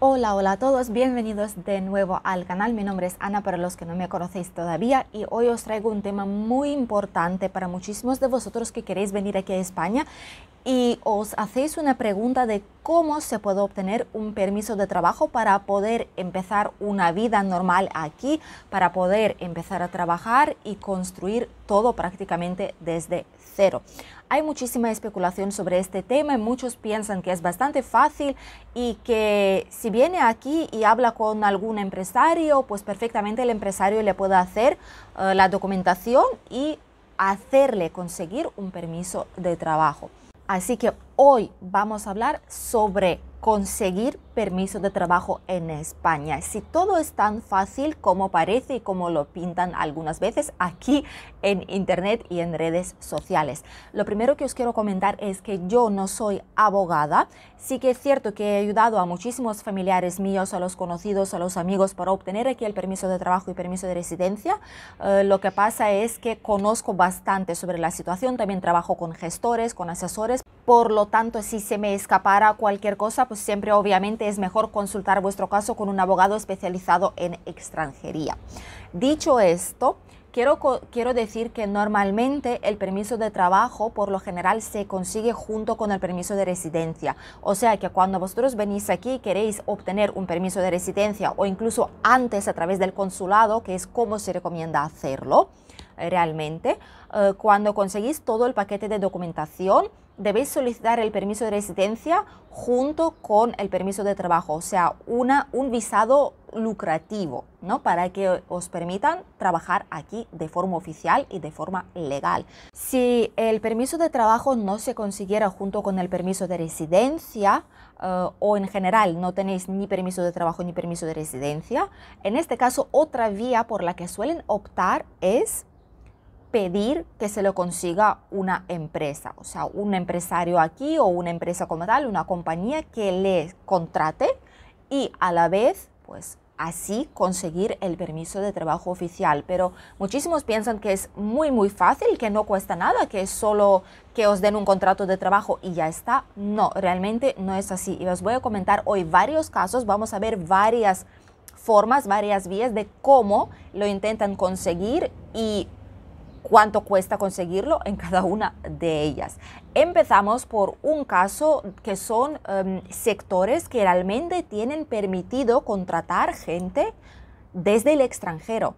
Hola, hola a todos, bienvenidos de nuevo al canal. Mi nombre es Ana para los que no me conocéis todavía y hoy os traigo un tema muy importante para muchísimos de vosotros que queréis venir aquí a España y os hacéis una pregunta de cómo se puede obtener un permiso de trabajo para poder empezar una vida normal aquí, para poder empezar a trabajar y construir todo prácticamente desde cero. Hay muchísima especulación sobre este tema y muchos piensan que es bastante fácil y que si viene aquí y habla con algún empresario, pues perfectamente el empresario le puede hacer eh, la documentación y hacerle conseguir un permiso de trabajo. 阿西姐。Hoy vamos a hablar sobre conseguir permiso de trabajo en España. Si todo es tan fácil como parece y como lo pintan algunas veces aquí en Internet y en redes sociales. Lo primero que os quiero comentar es que yo no soy abogada. Sí que es cierto que he ayudado a muchísimos familiares míos, a los conocidos, a los amigos para obtener aquí el permiso de trabajo y permiso de residencia. Eh, lo que pasa es que conozco bastante sobre la situación. También trabajo con gestores, con asesores. Por lo tanto, si se me escapara cualquier cosa, pues siempre obviamente es mejor consultar vuestro caso con un abogado especializado en extranjería. Dicho esto, Quiero, decir que normalmente el permiso de trabajo por lo general se consigue junto con el permiso de residencia. O sea que cuando vosotros venís aquí y queréis obtener un permiso de residencia o incluso antes a través del consulado, que es como se recomienda hacerlo eh, realmente, eh, cuando conseguís todo el paquete de documentación, debéis solicitar el permiso de residencia junto con el permiso de trabajo, o sea, una, un visado lucrativo, ¿no? Para que os permitan trabajar aquí de forma oficial y de forma legal. Si el permiso de trabajo no se consiguiera junto con el permiso de residencia, eh, o en general no tenéis ni permiso de trabajo ni permiso de residencia, en este caso otra vía por la que suelen optar es pedir que se lo consiga una empresa, o sea, un empresario aquí o una empresa como tal, una compañía que le contrate y a la vez, pues así conseguir el permiso de trabajo oficial. Pero muchísimos piensan que es muy, muy fácil, que no cuesta nada, que es solo que os den un contrato de trabajo y ya está. No, realmente no es así. Y os voy a comentar hoy varios casos, vamos a ver varias formas, varias vías de cómo lo intentan conseguir y cuánto cuesta conseguirlo en cada una de ellas. Empezamos por un caso que son em, sectores que realmente tienen permitido contratar gente desde el extranjero.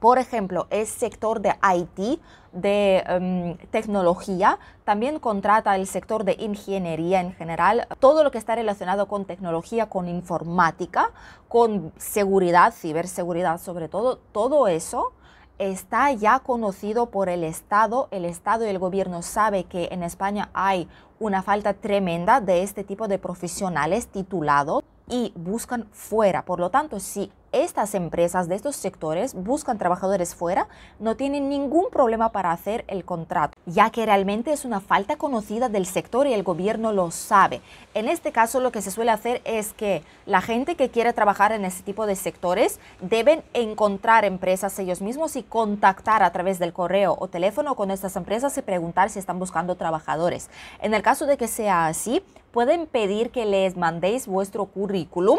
Por ejemplo, el sector de IT, de em, tecnología, también contrata el sector de ingeniería en general, todo lo que está relacionado con tecnología, con informática, con seguridad, ciberseguridad sobre todo, todo eso está ya conocido por el Estado. El Estado y el gobierno sabe que en España hay una falta tremenda de este tipo de profesionales titulados y buscan fuera. Por lo tanto, sí estas empresas de estos sectores buscan trabajadores fuera, no tienen ningún problema para hacer el contrato, ya que realmente es una falta conocida del sector y el gobierno lo sabe. En este caso lo que se suele hacer es que la gente que quiere trabajar en este tipo de sectores deben encontrar empresas ellos mismos y contactar a través del correo o teléfono con estas empresas y preguntar si están buscando trabajadores. En el caso de que sea así, pueden pedir que les mandéis vuestro currículum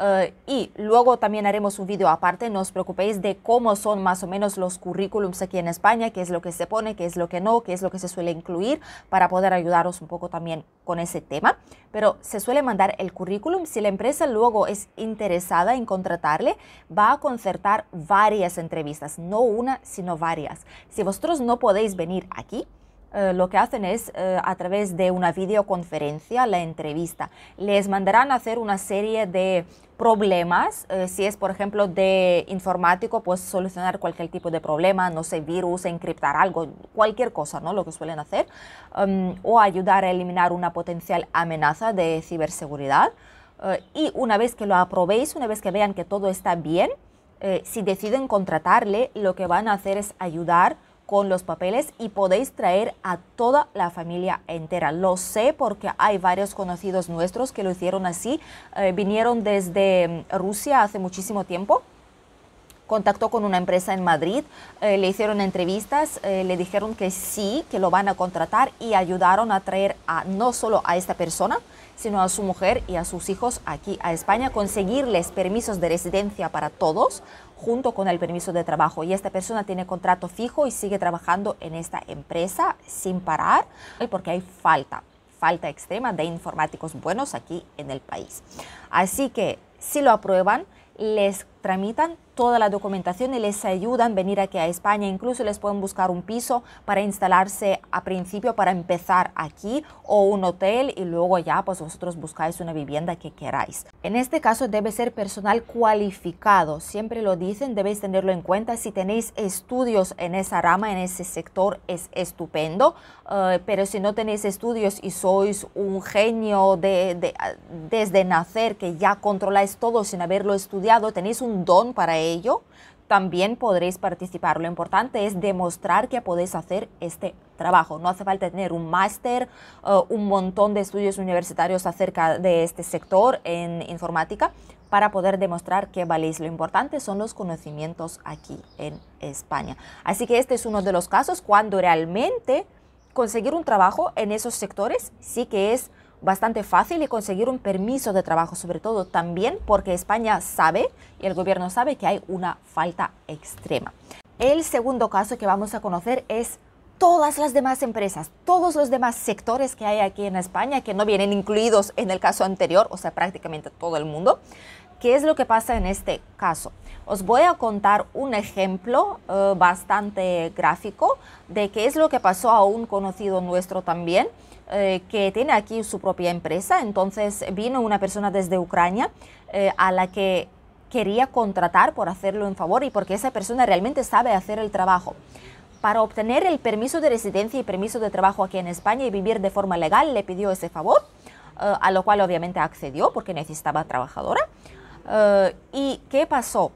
eh, y luego también haremos un video aparte, no os preocupéis de cómo son más o menos los currículums aquí en España, qué es lo que se pone, qué es lo que no, qué es lo que se suele incluir para poder ayudaros un poco también con ese tema. Pero se suele mandar el currículum. Si la empresa luego es interesada en contratarle, va a concertar varias entrevistas, no una, sino varias. Si vosotros no podéis venir aquí, eh, lo que hacen es eh, a través de una videoconferencia la entrevista. Les mandarán a hacer una serie de problemas, eh, si es por ejemplo de informático, pues solucionar cualquier tipo de problema, no sé, virus, encriptar algo, cualquier cosa, ¿no? Lo que suelen hacer, em, o ayudar a eliminar una potencial amenaza de ciberseguridad. y una vez que lo aprobéis, una vez que vean que todo está bien, si deciden contratarle, lo que van a hacer es ayudar con los papeles y podéis traer a toda la familia entera. Lo sé porque hay varios conocidos nuestros que lo hicieron así. Eh, vinieron desde mm, Rusia hace muchísimo tiempo contactó con una empresa en Madrid, eh, le hicieron entrevistas, eh, le dijeron que sí, que lo van a contratar y ayudaron a traer a, no solo a esta persona, sino a su mujer y a sus hijos aquí a España, conseguirles permisos de residencia para todos, junto con el permiso de trabajo. Y esta persona tiene contrato fijo y sigue trabajando en esta empresa sin parar porque hay falta, falta extrema de informáticos buenos aquí en el país. Así que si lo aprueban, les tramitan toda la documentación y les ayudan a venir aquí a España. Incluso les pueden buscar un piso para instalarse a principio, para empezar aquí o un hotel y luego ya pues vosotros buscáis una vivienda que queráis. En este caso debe ser personal cualificado. Siempre lo dicen, debéis tenerlo en cuenta. Si tenéis estudios en esa rama, en ese sector, es estupendo. Eh, pero si no tenéis estudios y sois un genio de, desde nacer, que ya controláis todo sin haberlo estudiado, tenéis un don para ello, también podréis participar. Lo importante es demostrar que podéis hacer este trabajo. No hace falta tener un máster, eh, un montón de estudios universitarios acerca de este sector en informática para poder demostrar que valéis. Lo importante son los conocimientos aquí en España. Así que este es uno de los casos cuando realmente conseguir un trabajo en esos sectores sí que es bastante fácil y conseguir un permiso de trabajo, sobre todo también porque España sabe y el gobierno sabe que hay una falta extrema. El segundo caso que vamos a conocer es todas las demás empresas, todos los demás sectores que hay aquí en España que no vienen incluidos en el caso anterior, o sea, prácticamente todo el mundo. ¿Qué es lo que pasa en este caso? Os voy a contar un ejemplo eh, bastante gráfico de qué es lo que pasó a un conocido nuestro también, eh, que tiene aquí su propia empresa. Entonces vino una persona desde Ucrania eh, a la que quería contratar por hacerlo en favor y porque esa persona realmente sabe hacer el trabajo. Para obtener el permiso de residencia y permiso de trabajo aquí en España y vivir de forma legal, le pidió ese favor, eh, a lo cual obviamente accedió porque necesitaba trabajadora. ¿Y qué pasó?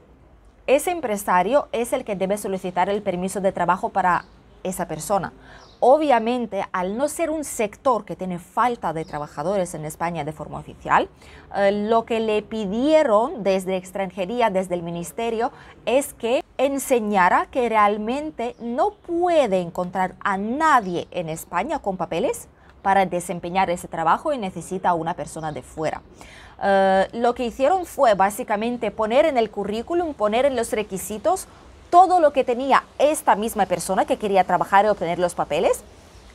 Ese empresario es el que debe solicitar el permiso de trabajo para esa persona. Obviamente, al no ser un sector que tiene falta de trabajadores en España de forma oficial, eh, lo que le pidieron desde extranjería, desde el ministerio, es que enseñara que realmente no puede encontrar a nadie en España con papeles para desempeñar ese trabajo y necesita a una persona de fuera. Eh, lo que hicieron fue básicamente poner en el currículum, poner en los requisitos todo lo que tenía esta misma persona que quería trabajar y obtener los papeles,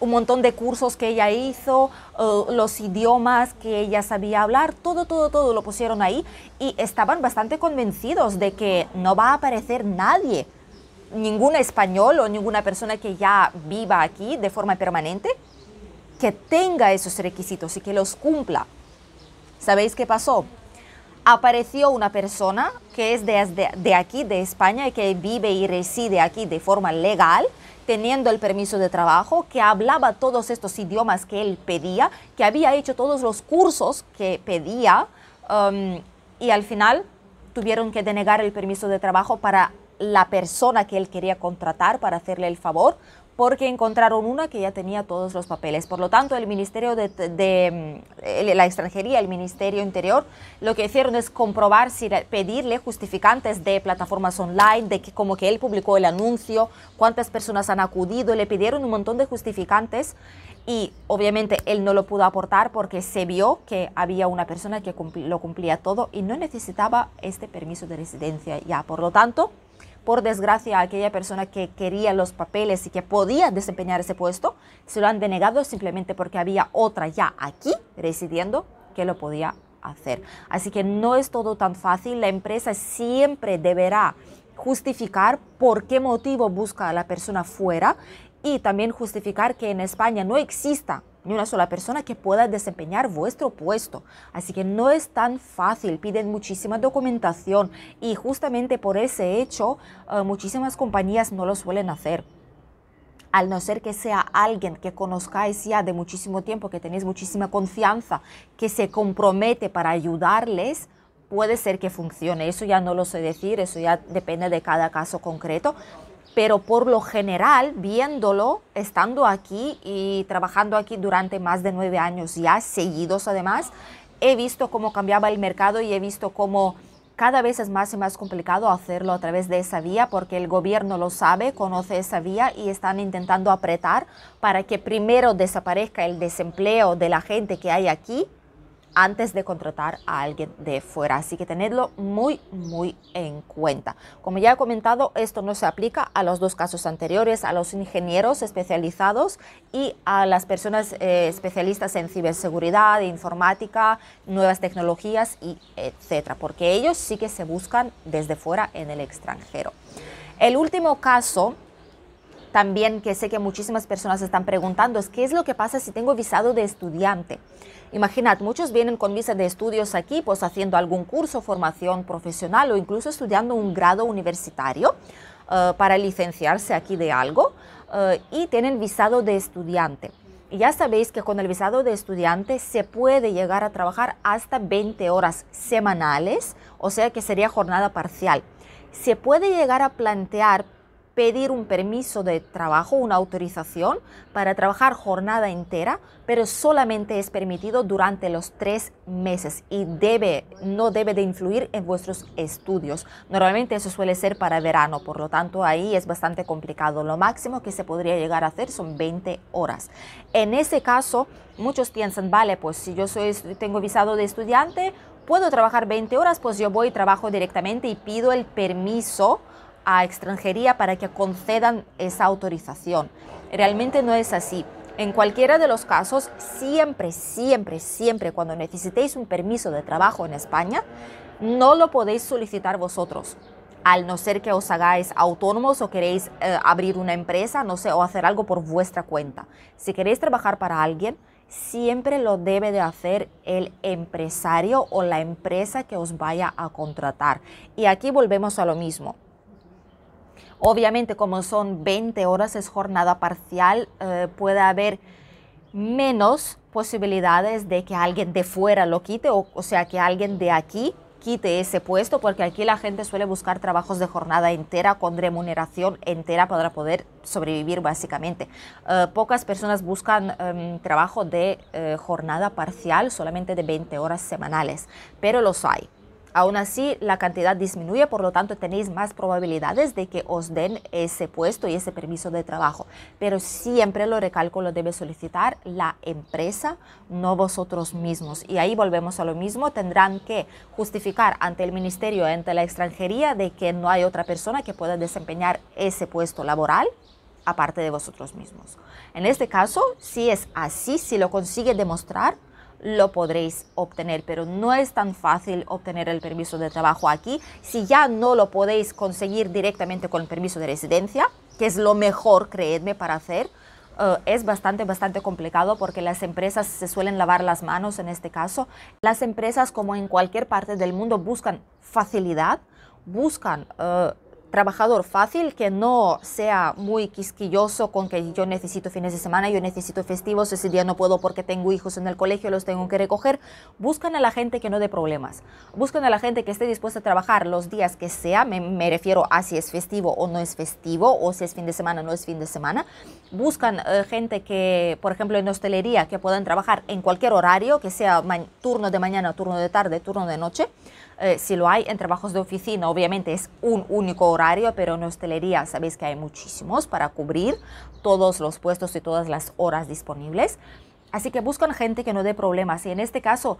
un montón de cursos que ella hizo, eh, los idiomas que ella sabía hablar, todo, todo, todo lo pusieron ahí y estaban bastante convencidos de que no va a aparecer nadie, ningún español o ninguna persona que ya viva aquí de forma permanente, que tenga esos requisitos y que los cumpla. ¿Sabéis qué pasó? apareció una persona que es de, aquí, de España, y que vive y reside aquí de forma legal, teniendo el permiso de trabajo, que hablaba todos estos idiomas que él pedía, que había hecho todos los cursos que pedía, um, y al final tuvieron que denegar el permiso de trabajo para la persona que él quería contratar para hacerle el favor, porque encontraron una que ya tenía todos los papeles. Por lo tanto, el Ministerio de, mm, la Extranjería, el Ministerio Interior, lo que hicieron es comprobar, si pedirle justificantes de plataformas online, de que como que él publicó el anuncio, cuántas personas han acudido, le pidieron un montón de justificantes y obviamente él no lo pudo aportar porque se vio que había una persona que lo cumplía todo y no necesitaba este permiso de residencia ya. Por lo tanto, por desgracia, aquella persona que quería los papeles y que podía desempeñar ese puesto, se lo han denegado simplemente porque había otra ya aquí residiendo que lo podía hacer. Así que no es todo tan fácil. La empresa siempre deberá justificar por qué motivo busca a la persona fuera y también justificar que en España no exista ni una sola persona que pueda desempeñar vuestro puesto. Así que no es tan fácil, piden muchísima documentación y justamente por ese hecho eh, muchísimas compañías no lo suelen hacer al no ser que sea alguien que conozcáis ya de muchísimo tiempo, que tenéis muchísima confianza, que se compromete para ayudarles, puede ser que funcione. Eso ya no lo sé decir, eso ya depende de cada caso concreto, pero por lo general, viéndolo, estando aquí y trabajando aquí durante más de nueve años ya, seguidos además, he visto cómo cambiaba el mercado y he visto cómo cada vez es más y más complicado hacerlo a través de esa vía porque el gobierno lo sabe, conoce esa vía y están intentando apretar para que primero desaparezca el desempleo de la gente que hay aquí antes de contratar a alguien de fuera. Así que tenedlo muy, muy en cuenta. Como ya he comentado, esto no se aplica a los dos casos anteriores, a los ingenieros especializados y a las personas eh, especialistas en ciberseguridad, informática, nuevas tecnologías y etcétera, porque ellos sí que se buscan desde fuera en el extranjero. El último caso también que sé que muchísimas personas están preguntando es qué es lo que pasa si tengo visado de estudiante. Imaginad, muchos vienen con visa de estudios aquí, pues haciendo algún curso, formación profesional o incluso estudiando un grado universitario eh, para licenciarse aquí de algo eh, y tienen visado de estudiante. Y ya sabéis que con el visado de estudiante se puede llegar a trabajar hasta 20 horas semanales, o sea que sería jornada parcial. Se puede llegar a plantear pedir un permiso de trabajo, una autorización para trabajar jornada entera, pero solamente es permitido durante los tres meses y debe, no debe de influir en vuestros estudios. Normalmente eso suele ser para verano, por lo tanto ahí es bastante complicado. Lo máximo que se podría llegar a hacer son 20 horas. En ese caso, muchos piensan, vale, pues si yo soy, tengo visado de estudiante, puedo trabajar 20 horas, pues yo voy y trabajo directamente y pido el permiso a extranjería para que concedan esa autorización. Realmente no es así. En cualquiera de los casos, siempre, siempre, siempre cuando necesitéis un permiso de trabajo en España, no lo podéis solicitar vosotros. Al no ser que os hagáis autónomos o queréis eh, abrir una empresa, no sé, o hacer algo por vuestra cuenta. Si queréis trabajar para alguien, siempre lo debe de hacer el empresario o la empresa que os vaya a contratar. Y aquí volvemos a lo mismo Obviamente, como son 20 horas, es jornada parcial, eh, puede haber menos posibilidades de que alguien de fuera lo quite, o, sea, que alguien de aquí quite ese puesto, porque aquí la gente suele buscar trabajos de jornada entera con remuneración entera para poder sobrevivir básicamente. Eh, pocas personas buscan em, trabajo de eh, jornada parcial, solamente de 20 horas semanales, pero los hay. Aún así, la cantidad disminuye, por lo tanto, tenéis más probabilidades de que os den ese puesto y ese permiso de trabajo. Pero siempre lo recalco, lo debe solicitar la empresa, no vosotros mismos. Y ahí volvemos a lo mismo, tendrán que justificar ante el ministerio, ante la extranjería, de que no hay otra persona que pueda desempeñar ese puesto laboral aparte de vosotros mismos. En este caso, si es así, si lo consigue demostrar, lo podréis obtener, pero no es tan fácil obtener el permiso de trabajo aquí. Si ya no lo podéis conseguir directamente con el permiso de residencia, que es lo mejor, creedme, para hacer, eh, es bastante, bastante complicado porque las empresas se suelen lavar las manos en este caso. Las empresas, como en cualquier parte del mundo, buscan facilidad, buscan eh, trabajador fácil, que no sea muy quisquilloso con que yo necesito fines de semana, yo necesito festivos, ese día no puedo porque tengo hijos en el colegio, los tengo que recoger. Buscan a la gente que no dé problemas. Buscan a la gente que esté dispuesta a trabajar los días que sea, me, refiero a si es festivo o no es festivo, o si es fin de semana o no es fin de semana. Buscan eh, gente que, por ejemplo, en hostelería, que puedan trabajar en cualquier horario, que sea turno de mañana, turno de tarde, turno de noche. Eh, si lo hay en trabajos de oficina, obviamente es un único horario pero en hostelería sabéis que hay muchísimos para cubrir todos los puestos y todas las horas disponibles. Así que buscan gente que no dé problemas. Y en este caso,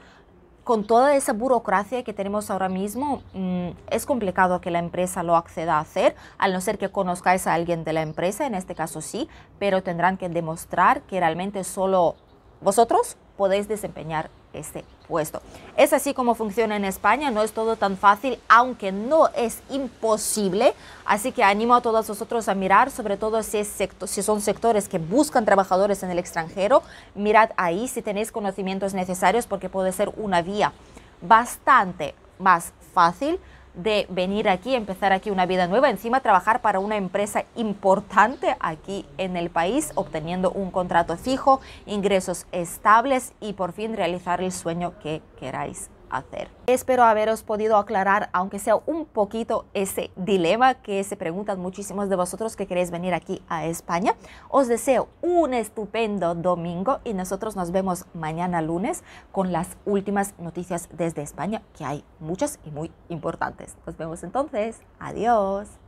con toda esa burocracia que tenemos ahora mismo, mm, es complicado que la empresa lo acceda a hacer, al no ser que conozcáis a alguien de la empresa, en este caso sí, pero tendrán que demostrar que realmente solo vosotros podéis desempeñar este puesto. Es así como funciona en España, no es todo tan fácil, aunque no es imposible, así que animo a todos vosotros a mirar, sobre todo si, si son sectores que buscan trabajadores en el extranjero, mirad ahí si tenéis conocimientos necesarios porque puede ser una vía bastante más fácil de venir aquí, empezar aquí una vida nueva, encima trabajar para una empresa importante aquí en el país, obteniendo un contrato fijo, ingresos estables y por fin realizar el sueño que queráis hacer. Espero haberos podido aclarar, aunque sea un poquito, ese dilema que se preguntan muchísimos de vosotros que queréis venir aquí a España. Os deseo un estupendo domingo y nosotros nos vemos mañana lunes con las últimas noticias desde España, que hay muchas y muy importantes. Nos vemos entonces. Adiós.